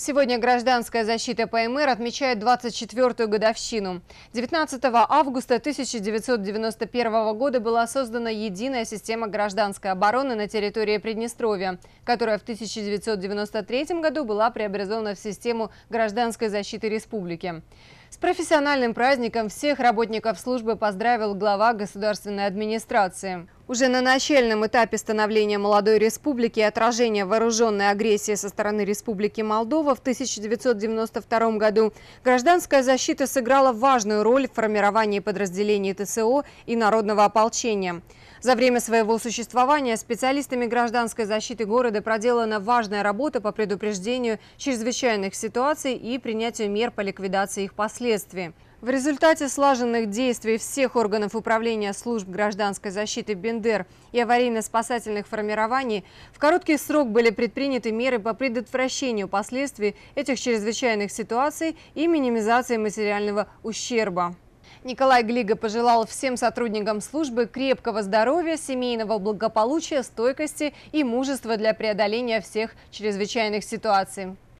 Сегодня гражданская защита ПМР отмечает 24-ю годовщину. 19 августа 1991 года была создана единая система гражданской обороны на территории Приднестровья, которая в 1993 году была преобразована в систему гражданской защиты республики. С профессиональным праздником всех работников службы поздравил глава государственной администрации. Уже на начальном этапе становления молодой республики и отражения вооруженной агрессии со стороны Республики Молдова в 1992 году гражданская защита сыграла важную роль в формировании подразделений ТСО и народного ополчения. За время своего существования специалистами гражданской защиты города проделана важная работа по предупреждению чрезвычайных ситуаций и принятию мер по ликвидации их последствий. В результате слаженных действий всех органов управления служб гражданской защиты Бендер и аварийно-спасательных формирований в короткий срок были предприняты меры по предотвращению последствий этих чрезвычайных ситуаций и минимизации материального ущерба. Николай Глига пожелал всем сотрудникам службы крепкого здоровья, семейного благополучия, стойкости и мужества для преодоления всех чрезвычайных ситуаций.